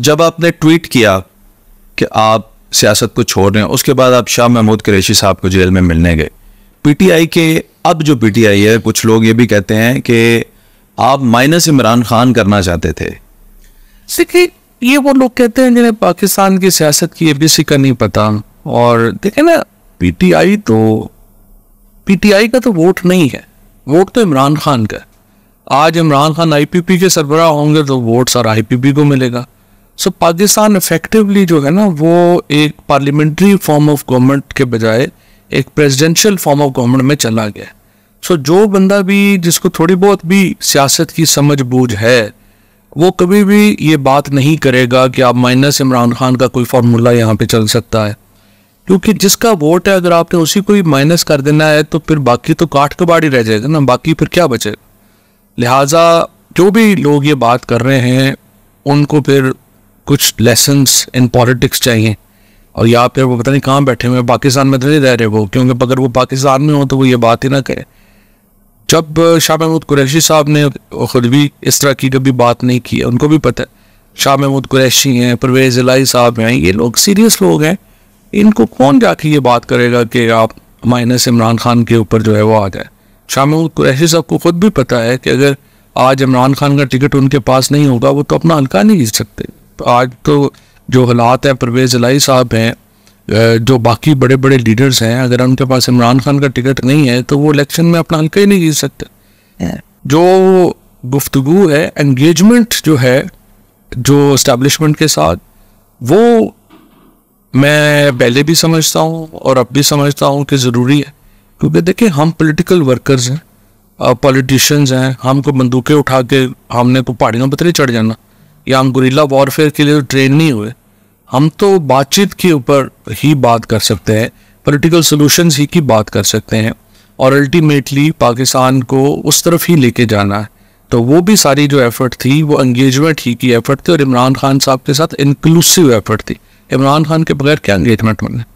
जब आपने ट्वीट किया कि आप सियासत को छोड़ रहे हैं उसके बाद आप शाह महमूद कुरैशी साहब को जेल में मिलने गए पीटीआई के अब जो पीटीआई है कुछ लोग ये भी कहते हैं कि आप माइनस इमरान खान करना चाहते थे देखिए ये वो लोग कहते हैं जिन्हें पाकिस्तान की सियासत की एबीसी का नहीं पता और देखे ना पीटीआई तो पीटीआई का तो वोट नहीं है वोट तो इमरान खान का आज इमरान खान आईपीपी के सरबराह होंगे तो वोट सर आईपीपी को मिलेगा सो so, पाकिस्तान इफेक्टिवली जो है ना वो एक पार्लियामेंट्री फॉर्म ऑफ गवर्नमेंट के बजाय एक प्रेसिडेंशियल फॉर्म ऑफ गवर्नमेंट में चला गया सो so, जो बंदा भी जिसको थोड़ी बहुत भी सियासत की समझ बूझ है वो कभी भी ये बात नहीं करेगा कि आप माइनस इमरान खान का कोई फार्मूला यहाँ पे चल सकता है क्योंकि जिसका वोट है अगर आपने उसी को ही माइनस कर देना है तो फिर बाकी तो काट कबाड़ ही रह जाएगा ना बाकी फिर क्या बचेगा लिहाजा जो भी लोग ये बात कर रहे हैं उनको फिर कुछ लेसन इन पॉलिटिक्स चाहिए और यहाँ पे वो पता नहीं कहाँ बैठे हुए पाकिस्तान में तो नहीं रह रहे वो क्योंकि अगर वो पाकिस्तान में हो तो वो ये बात ही ना कहे जब शाह महमूद कुरैशी साहब ने खुद भी इस तरह की कभी बात नहीं की है उनको भी पता है शाह महमूद कुरैशी हैं परवेज़ इलाई साहब हैं ये लोग सीरियस लोग हैं इनको कौन जाके ये बात करेगा कि आप माइनस इमरान खान के ऊपर जो है वो आ जाए शाह महमूद कुरैशी साहब को खुद भी पता है कि अगर आज इमरान खान का टिकट उनके पास नहीं होगा वो तो अपना हल्का नहीं जीत सकते तो आज तो जो हालात हैं परवेज़ अलाई साहब हैं जो बाकी बड़े बड़े लीडर्स हैं अगर उनके पास इमरान खान का टिकट नहीं है तो वो इलेक्शन में अपना हल्का ही नहीं जीत सकते जो गुफ्तु है एंगेजमेंट जो है जो इस्टेबलिशमेंट के साथ वो मैं पहले भी समझता हूँ और अब भी समझता हूँ कि ज़रूरी है क्योंकि देखिए हम पॉलिटिकल वर्कर्स हैं पॉलिटिशियंस हैं हमको बंदूकें उठा के हमने तो पहाड़ियों पर चढ़ जाना या गुरिल्ला वॉरफेयर के लिए ट्रेन तो नहीं हुए हम तो बातचीत के ऊपर ही बात कर सकते हैं पॉलिटिकल सॉल्यूशंस ही की बात कर सकते हैं और अल्टीमेटली पाकिस्तान को उस तरफ ही लेके जाना है तो वो भी सारी जो एफर्ट थी वो एंगेजमेंट ही की एफर्ट थी और इमरान खान साहब के साथ इंक्लूसिव एफर्ट थी इमरान खान के बगैर क्या एंगेजमेंट बने